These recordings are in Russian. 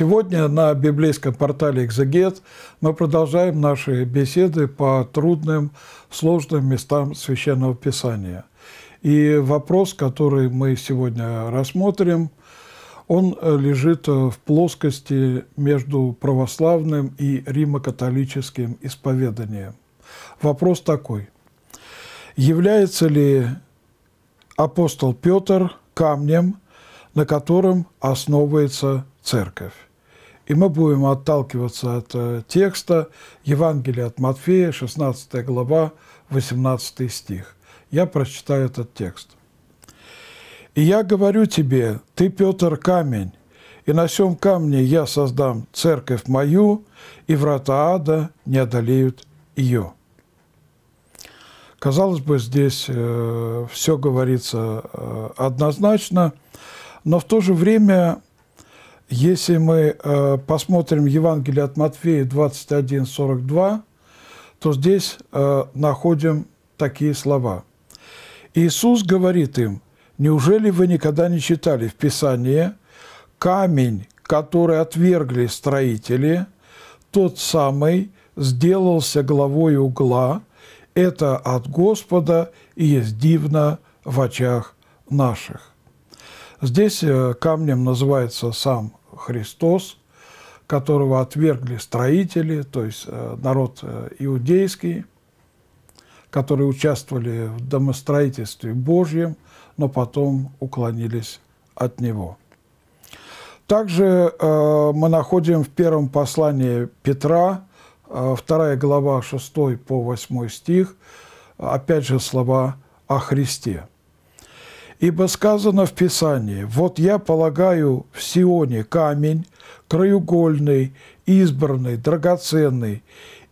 Сегодня на библейском портале «Экзегет» мы продолжаем наши беседы по трудным, сложным местам Священного Писания. И вопрос, который мы сегодня рассмотрим, он э, лежит э, в плоскости между православным и римо-католическим исповеданием. Вопрос такой. Является ли апостол Петр камнем, на котором основывается церковь. И мы будем отталкиваться от э, текста Евангелия от Матфея, 16 глава, 18 стих. Я прочитаю этот текст. «И я говорю тебе, ты, Петр, камень, и на сем камне я создам церковь мою, и врата ада не одолеют ее». Казалось бы, здесь э, все говорится э, однозначно, но в то же время если мы э, посмотрим Евангелие от Матфея 21:42, то здесь э, находим такие слова. Иисус говорит им, «Неужели вы никогда не читали в Писании камень, который отвергли строители, тот самый сделался главой угла, это от Господа и есть дивно в очах наших». Здесь э, камнем называется сам Христос, которого отвергли строители, то есть э, народ э, иудейский, которые участвовали в домостроительстве Божьем, но потом уклонились от него. Также э, мы находим в первом послании Петра, э, 2 глава 6 по 8 стих, опять же слова о Христе. Ибо сказано в Писании, «Вот я полагаю в Сионе камень, краеугольный, избранный, драгоценный,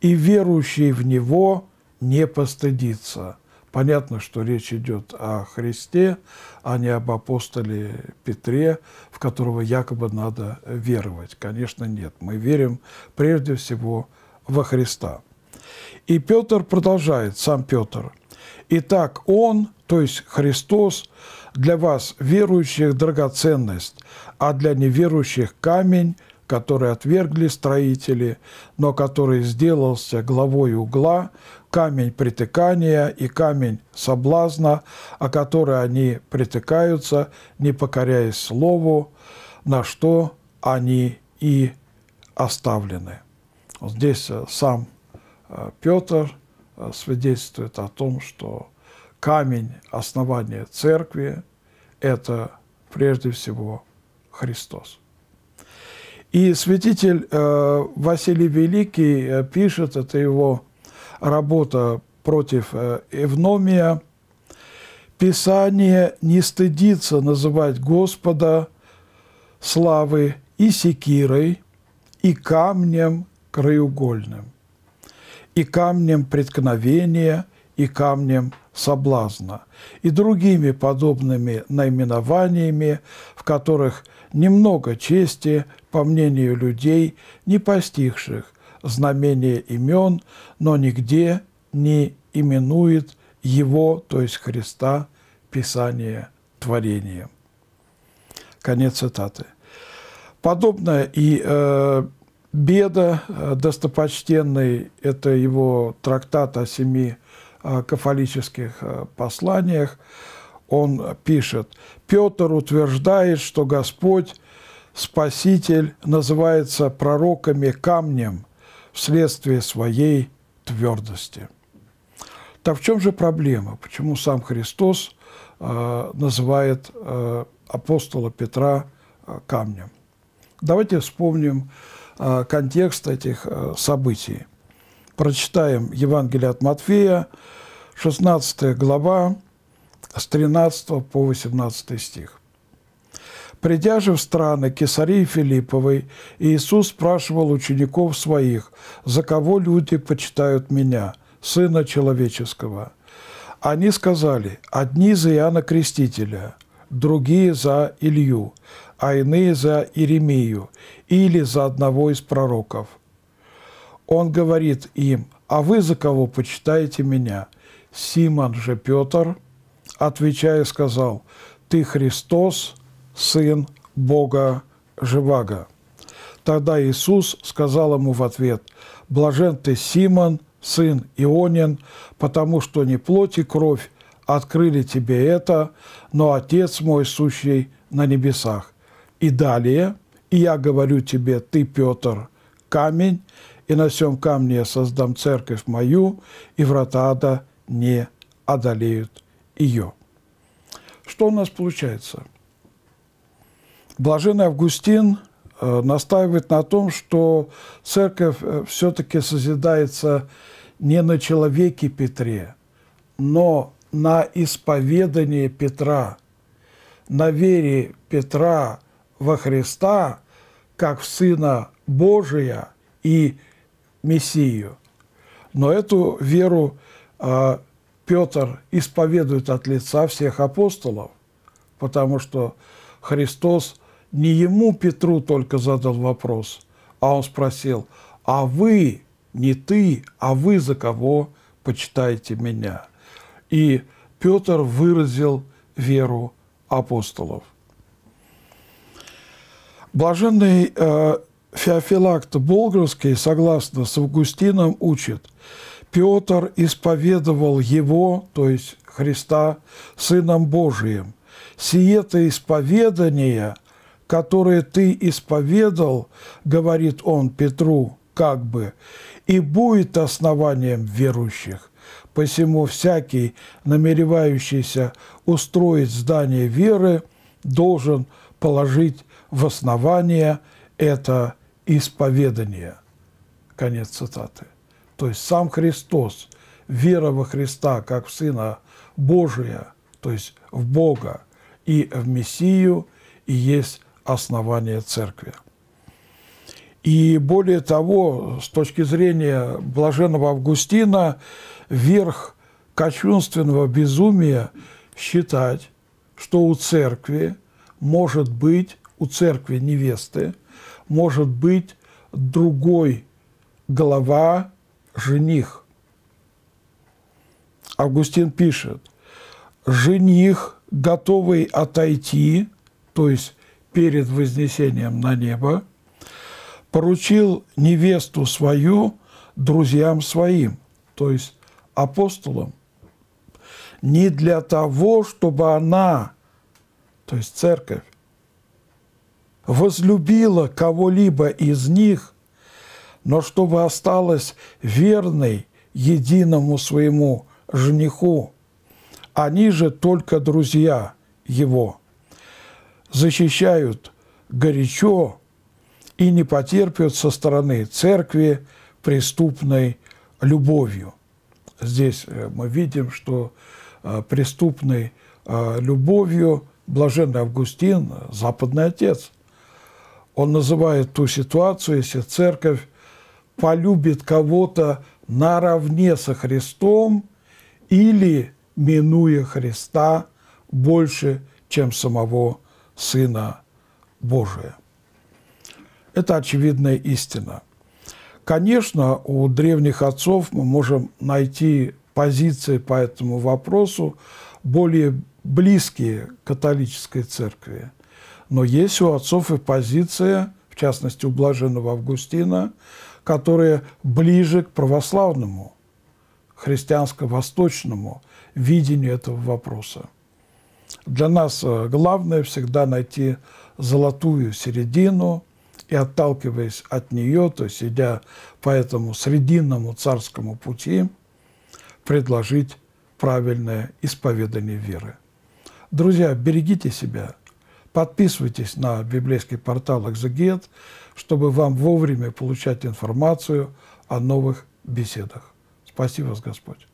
и верующий в него не постыдится». Понятно, что речь идет о Христе, а не об апостоле Петре, в которого якобы надо веровать. Конечно, нет. Мы верим прежде всего во Христа. И Петр продолжает, сам Петр. «Итак, Он, то есть Христос, для вас, верующих, драгоценность, а для неверующих – камень, который отвергли строители, но который сделался главой угла, камень притыкания и камень соблазна, о который они притыкаются, не покоряясь слову, на что они и оставлены. Здесь э, сам э, Петр э, свидетельствует о том, что камень основания церкви – это прежде всего Христос. И святитель э, Василий Великий э, пишет, это его работа против э, Эвномия, «Писание не стыдится называть Господа славы и секирой, и камнем краеугольным, и камнем преткновения – и камнем соблазна, и другими подобными наименованиями, в которых немного чести, по мнению людей, не постигших знамения имен, но нигде не именует его, то есть Христа, Писание творением. Конец цитаты. Подобная и э, беда э, достопочтенный, это его трактат о семи Э, кафолических э, посланиях, он пишет, «Петр утверждает, что Господь, Спаситель, называется пророками камнем вследствие своей твердости». Так в чем же проблема? Почему сам Христос э, называет апостола Петра камнем? Давайте вспомним контекст этих событий – прочитаем Евангелие от Матфея, 16 глава, с 13 по 18 стих. Придя же в страны Кесарии Филипповой, Иисус спрашивал учеников своих, «За кого люди почитают Меня, Сына Человеческого?» Они сказали, «Одни за Иоанна Крестителя, другие за Илью, а иные за Иеремию или за одного из пророков». Он говорит им, а вы за кого почитаете меня? Симон же Петр, отвечая, сказал, ты Христос, Сын Бога Живаго. Тогда Иисус сказал ему в ответ, блажен ты, Симон, сын Ионин, потому что не плоть и кровь открыли тебе это, но Отец мой сущий на небесах. И далее, и я говорю тебе, ты, Петр, камень, и на всем камне я создам церковь мою, и врата ада не одолеют ее». Что у нас получается? Блаженный Августин э, настаивает на том, что церковь э, все-таки созидается не на человеке Петре, но на исповедании Петра, на вере Петра во Христа – как в Сына Божия и Мессию. Но эту веру э, а, Петр исповедует от лица всех апостолов, потому что Христос не ему, Петру, только задал вопрос, а он спросил, а вы, не ты, а вы за кого почитаете меня? И Петр выразил веру апостолов. Блаженный э, Феофилакт Болгарский, согласно с Августином, учит, Петр исповедовал его, то есть Христа, Сыном Божиим. Сие-то исповедание, которое ты исповедал, говорит он Петру, как бы, и будет основанием верующих. Посему всякий, намеревающийся устроить здание веры, должен положить в основание это исповедание. Конец цитаты. То есть сам Христос, вера во Христа как в Сына Божия, то есть в Бога и в Мессию, и есть основание Церкви. И более того, с точки зрения блаженного Августина, верх кощунственного безумия считать, что у церкви может быть у церкви невесты может быть другой глава жених. Августин пишет, жених, готовый отойти, то есть перед вознесением на небо, поручил невесту свою друзьям своим, то есть апостолам, не для того, чтобы она, то есть церковь, возлюбила кого-либо из них, но чтобы осталась верной единому своему жениху, они же только друзья его, защищают горячо и не потерпят со стороны церкви преступной любовью. Здесь э, мы видим, что э, преступной э, любовью блаженный Августин, западный отец – он называет ту ситуацию, если церковь полюбит кого-то наравне со Христом или, минуя Христа, больше, чем самого Сына Божия. Это очевидная истина. Конечно, у древних отцов мы можем найти позиции по этому вопросу более близкие католической церкви. Но есть у отцов и позиция, в частности, у блаженного Августина, которая ближе к православному, христианско-восточному видению этого вопроса. Для нас э, главное всегда найти золотую середину и, отталкиваясь от нее, то есть идя по этому срединному царскому пути, предложить правильное исповедание веры. Друзья, берегите себя – Подписывайтесь на библейский портал «Экзегет», чтобы вам вовремя получать информацию о новых беседах. Спасибо вас, Господь.